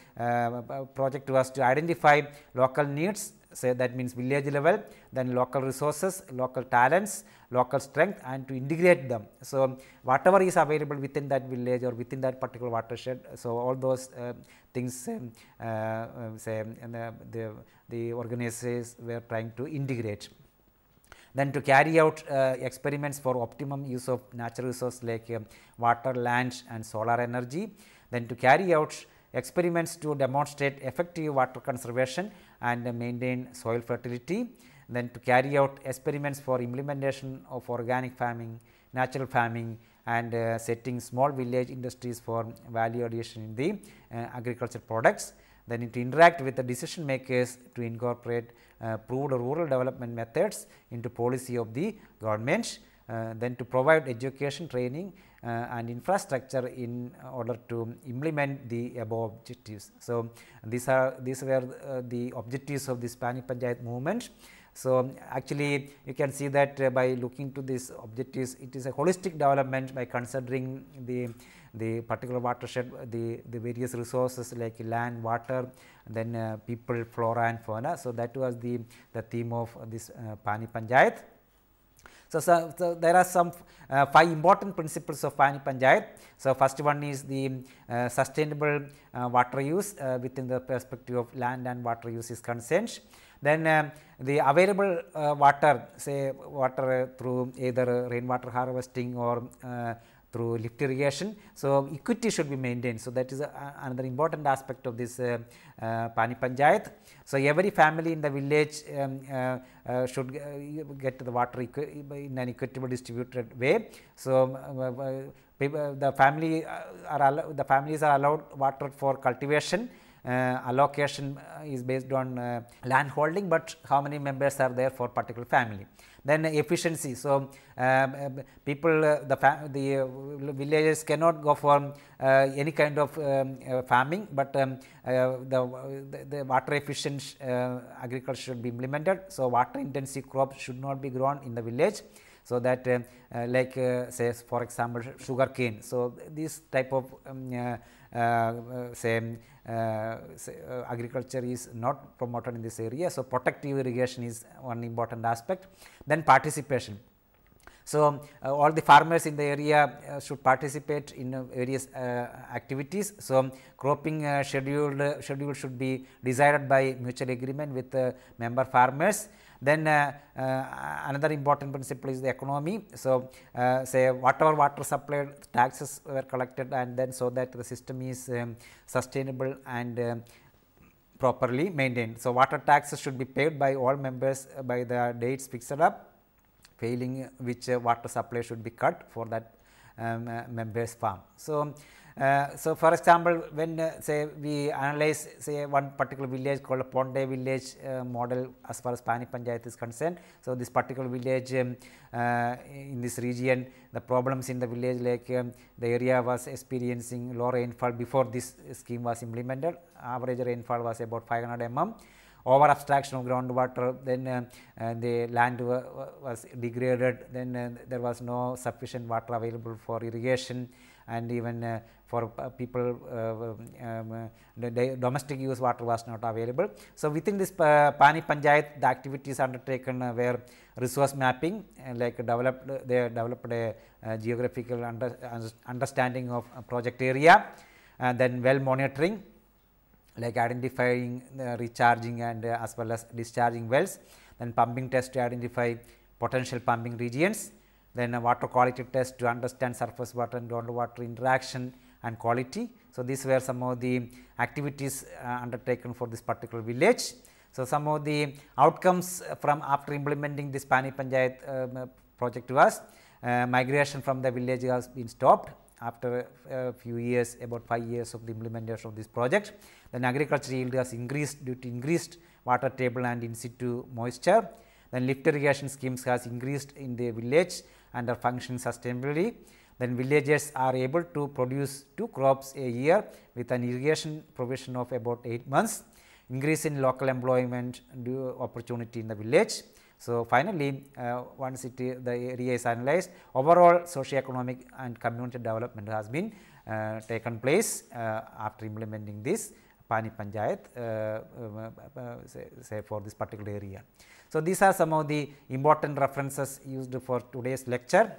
project was to identify local needs say that means village level, then local resources, local talents local strength and to integrate them. So, whatever is available within that village or within that particular watershed. So, all those uh, things um, uh, um, say um, the, the, the organizers were trying to integrate then to carry out uh, experiments for optimum use of natural resources like uh, water, land and solar energy, then to carry out experiments to demonstrate effective water conservation and uh, maintain soil fertility, then to carry out experiments for implementation of organic farming, natural farming and uh, setting small village industries for value addition in the uh, agriculture products. Then it interact with the decision makers to incorporate uh, proved rural development methods into policy of the government. Uh, then to provide education, training uh, and infrastructure in order to implement the above objectives. So, these are these were uh, the objectives of the Spanish Panchayat movement. So, um, actually you can see that uh, by looking to this objectives it is a holistic development by considering the the particular watershed, the, the various resources like land, water, then uh, people, flora and fauna. So, that was the, the theme of this uh, Pani Panjait. So, so, so, there are some uh, five important principles of Pani Panjait. So, first one is the uh, sustainable uh, water use uh, within the perspective of land and water use is concerned. Then uh, the available uh, water say water through either rainwater harvesting or uh, through lift irrigation. So, equity should be maintained. So, that is a, another important aspect of this uh, uh, Pani Panchayat. So, every family in the village um, uh, uh should get the water in an equitable distributed way. So, um, the family are the families are allowed water for cultivation uh, allocation uh, is based on uh, land holding, but how many members are there for particular family. Then efficiency. So, um, people the the cannot go for any kind of um, farming, but um, the, the, the water efficient agriculture should be implemented. So, water intensive crops should not be grown in the village. So, that uh, uh, like uh, says for example, sugar cane. So, this type of um, uh, same uh, uh, agriculture is not promoted in this area. So, protective irrigation is one important aspect. Then participation. So, uh, all the farmers in the area uh, should participate in uh, various activities. So, cropping schedule should be decided by mutual agreement with member farmers then uh, uh, another important principle is the economy. So, uh, say whatever water supplied taxes were collected and then so that the system is um, sustainable and um, properly maintained. So, water taxes should be paid by all members by the dates fixed up failing which water supply should be cut for that um, member's farm. So, uh, so, for example, when uh, say we analyze say one particular village called Ponde village uh, model as far as Pani Panchayat is concerned. So, this particular village um, uh, in this region the problems in the village like um, the area was experiencing low rainfall before this scheme was implemented average rainfall was about 500 mm over abstraction of groundwater, then uh, uh, the land was degraded, then uh, there was no sufficient water available for irrigation and even uh, for uh, people uh, um, um domestic use water was not available. So, within this Pani Panchayat the activities undertaken were resource mapping like developed they developed a geographical under, understanding of project area and then well monitoring like identifying recharging and uh, as well as discharging wells, then pumping test to identify potential pumping regions, then a water quality test to understand surface water and groundwater interaction and quality. So, these were some of the activities uh, undertaken for this particular village. So, some of the outcomes from after implementing this Pani Panchayat um, uh, project was uh, migration from the village has been stopped after a uh, few years about 5 years of the implementation of this project. Then agriculture yield has increased due to increased water table and in situ moisture. Then lift irrigation schemes has increased in the village under function sustainability. Then villagers are able to produce two crops a year with an irrigation provision of about 8 months, increase in local employment opportunity in the village. So, finally, uh, once it, the area is analyzed overall socio-economic and community development has been uh, taken place uh, after implementing this Pani Panchayat uh, uh, uh, say, say for this particular area. So, these are some of the important references used for today's lecture.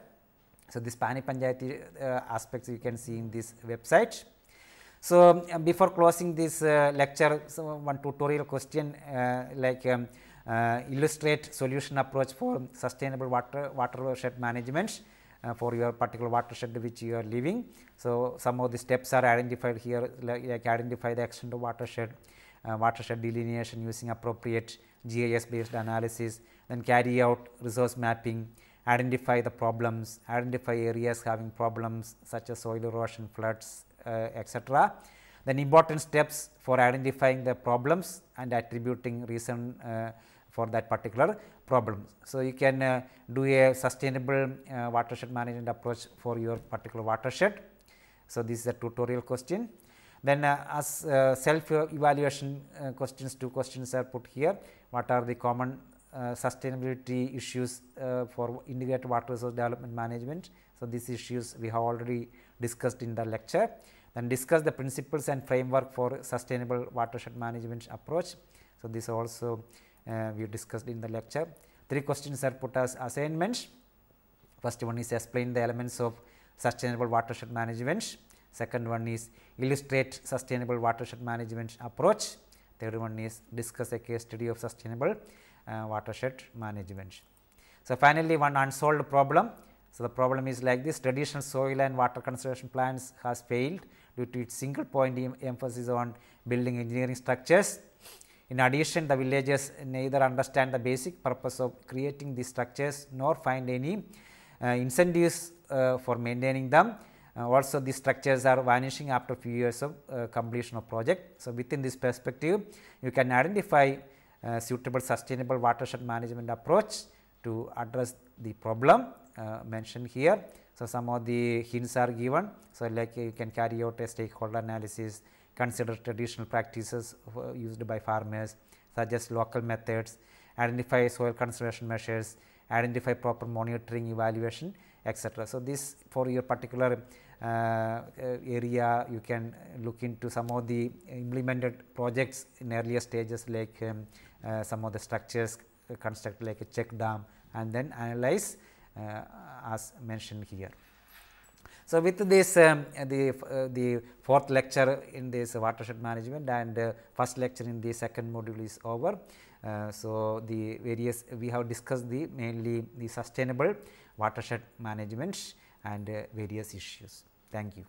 So, this Pani Panchayati uh, aspects you can see in this website. So, um, before closing this uh, lecture, so one tutorial question uh, like um, uh, illustrate solution approach for sustainable water watershed management uh, for your particular watershed which you are living. So, some of the steps are identified here like, like identify the extent of watershed, uh, watershed delineation using appropriate GIS based analysis, then carry out resource mapping, identify the problems, identify areas having problems such as soil erosion, floods, uh, etc. Then important steps for identifying the problems and attributing reason uh, for that particular problem. So, you can uh, do a sustainable uh, watershed management approach for your particular watershed. So, this is a tutorial question. Then uh, as uh, self evaluation uh, questions two questions are put here what are the common sustainability issues for integrated water resource development management. So, these issues we have already discussed in the lecture then discuss the principles and framework for sustainable watershed management approach. So, this also uh, we discussed in the lecture. Three questions are put as assignments. First one is explain the elements of sustainable watershed management. Second one is illustrate sustainable watershed management approach. Third one is discuss a case study of sustainable uh, watershed management. So, finally, one unsolved problem. So, the problem is like this traditional soil and water conservation plans has failed due to its single point em emphasis on building engineering structures. In addition, the villagers neither understand the basic purpose of creating these structures nor find any uh, incentives uh, for maintaining them. Uh, also these structures are vanishing after few years of uh, completion of project. So, within this perspective you can identify uh, suitable sustainable watershed management approach to address the problem mentioned here. So, some of the hints are given. So, like you can carry out a stakeholder analysis, consider traditional practices used by farmers, suggest local methods, identify soil conservation measures, identify proper monitoring evaluation etc. So, this for your particular uh, uh, area you can look into some of the implemented projects in earlier stages like um, uh, some of the structures uh, constructed like a check dam and then analyze uh, as mentioned here. So, with this um, the, uh, the fourth lecture in this watershed management and first lecture in the second module is over. so, the various we have discussed the mainly the sustainable watershed management and uh, various issues. Thank you.